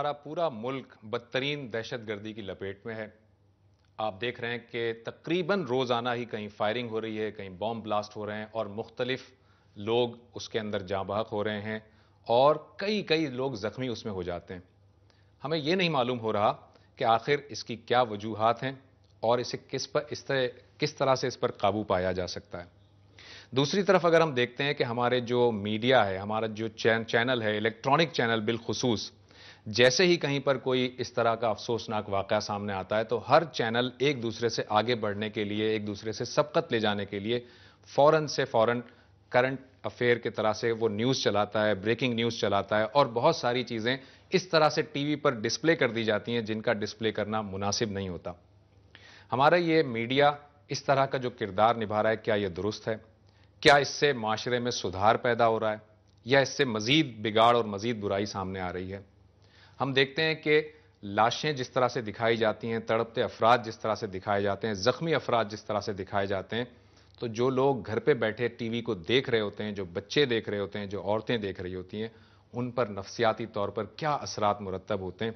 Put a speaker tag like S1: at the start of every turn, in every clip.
S1: हमारा पूरा मुल्क बदतरीन दहशत गर्दी की लपेट में है आप देख रहे हैं कि तकरीबन रोज़ाना ही कहीं फायरिंग हो रही है कहीं बॉम्ब ब्लास्ट हो रहे हैं और मुख्तलिफ लोग उसके अंदर जाँ बहक हो रहे हैं और कई कई लोग ज़ख्मी उसमें हो जाते हैं हमें यह नहीं मालूम हो रहा कि आखिर इसकी क्या वजूहत हैं और इसे किस पर इस तरह किस तरह से इस पर काबू पाया जा सकता है दूसरी तरफ अगर हम देखते हैं कि हमारे जो मीडिया है हमारा जो चैनल है इलेक्ट्रॉनिक चैनल बिलखसूस जैसे ही कहीं पर कोई इस तरह का अफसोसनाक वाक़ सामने आता है तो हर चैनल एक दूसरे से आगे बढ़ने के लिए एक दूसरे से सबकत ले जाने के लिए फ़ौरन से फ़ौरन करंट अफेयर की तरह से वो न्यूज़ चलाता है ब्रेकिंग न्यूज़ चलाता है और बहुत सारी चीज़ें इस तरह से टीवी पर डिस्प्ले कर दी जाती हैं जिनका डिस्प्ले करना मुनासिब नहीं होता हमारा ये मीडिया इस तरह का जो किरदार निभा रहा है क्या ये दुरुस्त है क्या इससे माशरे में सुधार पैदा हो रहा है या इससे मज़ीद बिगाड़ और मज़ीद बुराई सामने आ रही है हम देखते हैं कि लाशें जिस तरह से दिखाई जाती हैं तड़पते अफराद जिस तरह से दिखाए जाते हैं ज़ख्मी अफराद जिस तरह से दिखाए जाते हैं तो जो लोग घर पे बैठे टीवी को देख रहे होते हैं जो बच्चे देख रहे होते हैं जो औरतें देख रही होती हैं उन पर नफसियाती तौर पर क्या असरात मुरतब होते हैं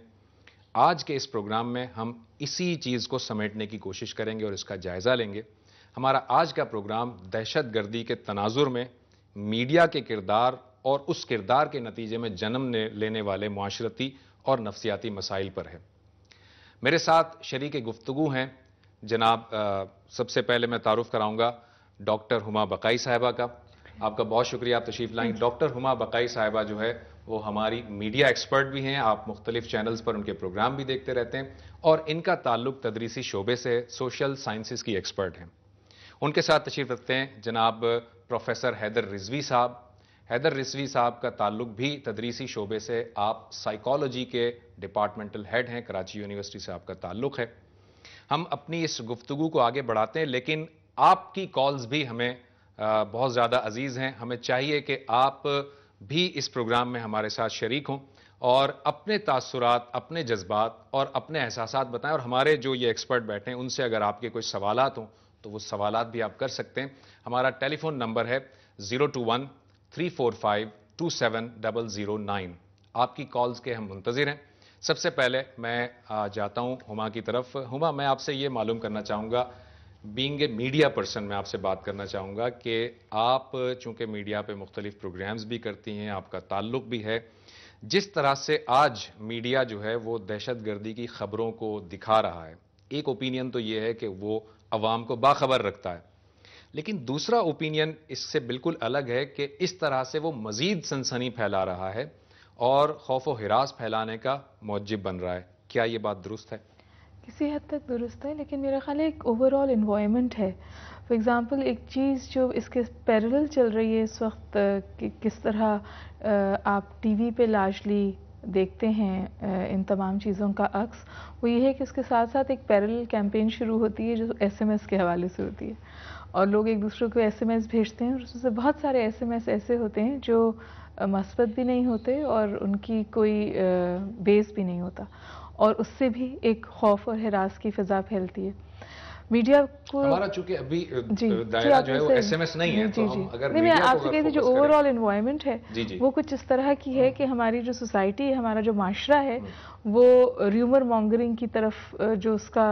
S1: आज के इस प्रोग्राम में हम इसी चीज़ को समेटने की कोशिश करेंगे और इसका जायज़ा लेंगे हमारा आज का प्रोग्राम दहशत गर्दी के तनाजुर में मीडिया के किरदार और उस किरदार के नतीजे में जन्म लेने वाले माशरती और नफसियाती मसाइल पर है मेरे साथ शरीक गुफ्तु हैं जनाब सबसे पहले मैं तारुफ कराऊंगा डॉक्टर हुमा बकाई साहिबा का आपका बहुत शुक्रिया आप तशरीफ लाएंगे डॉक्टर हुमा बकाई साहिबा जो है वो हमारी मीडिया एक्सपर्ट भी हैं आप मुख्तलिफ चैनल्स पर उनके प्रोग्राम भी देखते रहते हैं और इनका ताल्लुक तदरीसी शोबे से सोशल साइंसिस की एक्सपर्ट हैं उनके साथ तशरीफ रखते हैं जनाब प्रोफेसर हैदर रिजवी साहब हैदर रिसवी साहब का ताल्लुक भी तदरीसी शोबे से आप साइकोलॉजी के डिपार्टमेंटल हेड हैं कराची यूनिवर्सिटी से आपका ताल्लुक है हम अपनी इस गुफ्तु को आगे बढ़ाते हैं लेकिन आपकी कॉल्स भी हमें बहुत ज़्यादा अजीज़ हैं हमें चाहिए कि आप भी इस प्रोग्राम में हमारे साथ शरीक हों और अपने तासरात अपने जज्बात और अपने एहसास बताएं और हमारे जो ये एक्सपर्ट बैठे हैं उनसे अगर आपके कोई सवाल हों तो वो सवाल भी आप कर सकते हैं हमारा टेलीफोन नंबर है zero two one three four five two seven double zero nine आपकी कॉल्स के हम मुंतज़र हैं सबसे पहले मैं जाता हूँ हुमा की तरफ हुमा मैं आपसे ये मालूम करना चाहूँगा बींग ए मीडिया पर्सन मैं आपसे बात करना चाहूँगा कि आप चूँकि मीडिया पर मुख्तलिफ़ प्रोग्राम्स भी करती हैं आपका ताल्लुक भी है जिस तरह से आज मीडिया जो है वो दहशत गर्दी की खबरों को दिखा रहा है एक ओपिनियन तो ये है कि वो आवाम को बाखबर रखता है लेकिन दूसरा ओपिनियन इससे बिल्कुल अलग है कि इस तरह से वो मज़ीद सनसनी फैला रहा है और खौफ व हिरास फैलाने का मौजिब बन रहा है क्या ये बात दुरुस्त है
S2: किसी हद तक दुरुस्त है लेकिन मेरा ख्याल एक ओवरऑल इन्वायरमेंट है फॉर एग्ज़ाम्पल एक चीज़ जो इसके पैरल चल रही है इस वक्त कि किस तरह आप टीवी पे लार्जली देखते हैं इन तमाम चीज़ों का अक्स वो ये है कि इसके साथ साथ एक पैरल कैंपेन शुरू होती है जो एसएमएस के हवाले से होती है और लोग एक दूसरे को एसएमएस भेजते हैं और उसमें से बहुत सारे एसएमएस ऐसे होते हैं जो मस्बत भी नहीं होते और उनकी कोई बेस भी नहीं होता और उससे भी एक खौफ और हरास की फ़िज़ा फैलती है मीडिया को हमारा चूंकि अभी
S1: दायरा जो है वो एसएमएस नहीं है जी, तो जी, हम अगर नहीं मैं आपसे कहती जो ओवरऑल
S2: इन्वायरमेंट है जी, जी, वो कुछ इस तरह की है हम्म। कि हमारी जो सोसाइटी है हमारा जो माशरा है हम्म। वो र्यूमर मॉन्गरिंग की तरफ जो उसका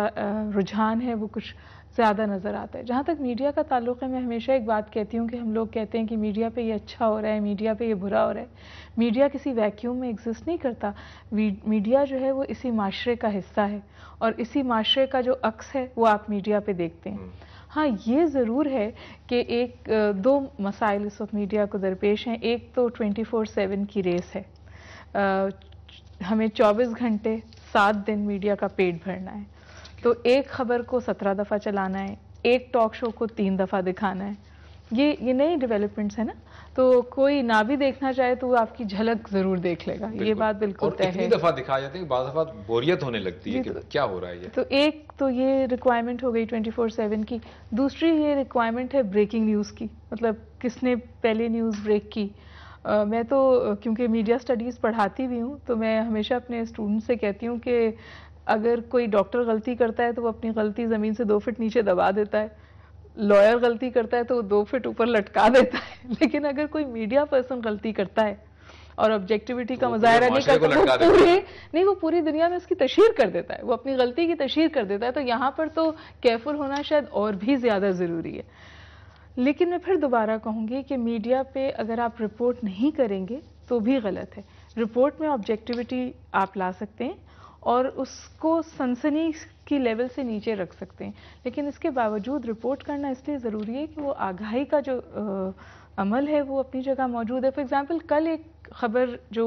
S2: रुझान है वो कुछ ज़्यादा नज़र आता है जहाँ तक मीडिया का ताल्लुक है मैं हमेशा एक बात कहती हूँ कि हम लोग कहते हैं कि मीडिया पे ये अच्छा हो रहा है मीडिया पे ये बुरा हो रहा है मीडिया किसी वैक्यूम में एग्जिस्ट नहीं करता मीडिया जो है वो इसी माशरे का हिस्सा है और इसी माशरे का जो अक्स है वो आप मीडिया पर देखते हैं हम्म। हाँ ये ज़रूर है कि एक दो मसाइल इस वक्त मीडिया को दरपेश हैं एक तो ट्वेंटी फोर सेवन की रेस है हमें चौबीस घंटे सात दिन मीडिया का पेट भरना है तो एक खबर को सत्रह दफ़ा चलाना है एक टॉक शो को तीन दफ़ा दिखाना है ये ये नई डेवलपमेंट्स है ना तो कोई ना भी देखना चाहे तो आपकी झलक जरूर देख लेगा ये बात बिल्कुल तय है दफा
S1: दिखा जाती है बाद दफा बोरियत होने लगती है कि तो, क्या हो रहा है ये
S2: तो एक तो ये रिक्वायरमेंट हो गई 24/7 की दूसरी ये रिक्वायरमेंट है ब्रेकिंग न्यूज़ की मतलब किसने पहले न्यूज़ ब्रेक की आ, मैं तो क्योंकि मीडिया स्टडीज़ पढ़ाती भी हूँ तो मैं हमेशा अपने स्टूडेंट से कहती हूँ कि अगर कोई डॉक्टर गलती करता है तो वो अपनी गलती ज़मीन से दो फिट नीचे दबा देता है लॉयर गलती करता है तो वो दो फिट ऊपर लटका देता है लेकिन अगर कोई मीडिया पर्सन गलती करता है और ऑब्जेक्टिविटी का तो मुजाहरा नहीं करता वो पूरे नहीं वो पूरी दुनिया में उसकी तशहर कर देता है वो अपनी गलती की तशहर कर देता है तो यहाँ पर तो केयरफुल होना शायद और भी ज़्यादा ज़रूरी है लेकिन मैं फिर दोबारा कहूँगी कि मीडिया पे अगर आप रिपोर्ट नहीं करेंगे तो भी गलत है रिपोर्ट में ऑब्जेक्टिविटी आप ला सकते हैं और उसको सनसनी की लेवल से नीचे रख सकते हैं लेकिन इसके बावजूद रिपोर्ट करना इसलिए ज़रूरी है कि वो आगाही का जो आ, अमल है वो अपनी जगह मौजूद है फॉर एग्ज़ाम्पल कल एक खबर जो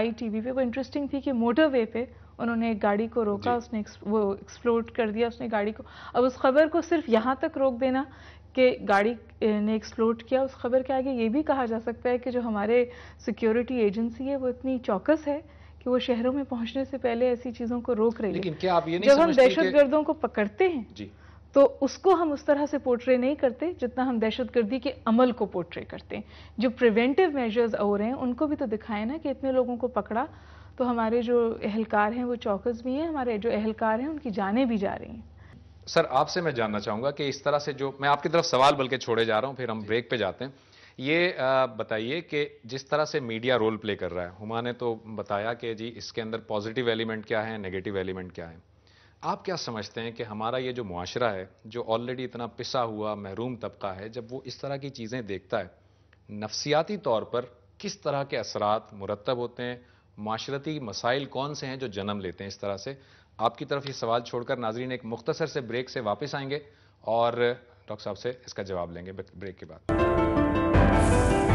S2: आई टीवी पे वो इंटरेस्टिंग थी कि मोटरवे पे उन्होंने एक गाड़ी को रोका उसने वो एक्सप्लोड कर दिया उसने गाड़ी को अब उस खबर को सिर्फ यहाँ तक रोक देना कि गाड़ी ने एक्सप्लोड किया उस खबर के आगे ये भी कहा जा सकता है कि जो हमारे सिक्योरिटी एजेंसी है वो इतनी चौकस है कि वो शहरों में पहुंचने से पहले ऐसी चीज़ों को रोक रही लेकिन है क्या आप ये नहीं जब हम दहशतगर्दों को पकड़ते हैं तो उसको हम उस तरह से पोर्ट्रे नहीं करते जितना हम दहशतगर्दी के अमल को पोर्ट्रे करते हैं जो प्रिवेंटिव मेजर्स हो रहे हैं उनको भी तो दिखाएं ना कि इतने लोगों को पकड़ा तो हमारे जो एहलकार हैं वो चौकस भी हैं हमारे जो एहलकार हैं उनकी जाने भी जा रही हैं
S1: सर आपसे मैं जानना चाहूंगा कि इस तरह से जो मैं आपकी तरफ सवाल बल्कि छोड़े जा रहा हूँ फिर हम ब्रेक पे जाते हैं ये बताइए कि जिस तरह से मीडिया रोल प्ले कर रहा है हुमा ने तो बताया कि जी इसके अंदर पॉजिटिव एलिमेंट क्या है नेगेटिव एलिमेंट क्या है आप क्या समझते हैं कि हमारा ये जो मुआरा है जो ऑलरेडी इतना पिसा हुआ महरूम तबका है जब वो इस तरह की चीज़ें देखता है नफसियाती तौर पर किस तरह के असरात मुरतब होते हैं माशरती मसाइल कौन से हैं जो जन्म लेते हैं इस तरह से आपकी तरफ ये सवाल छोड़कर नाजरीन एक मुख्तसर से ब्रेक से वापस आएंगे और डॉक्टर साहब से इसका जवाब लेंगे ब्रेक के बाद Bye.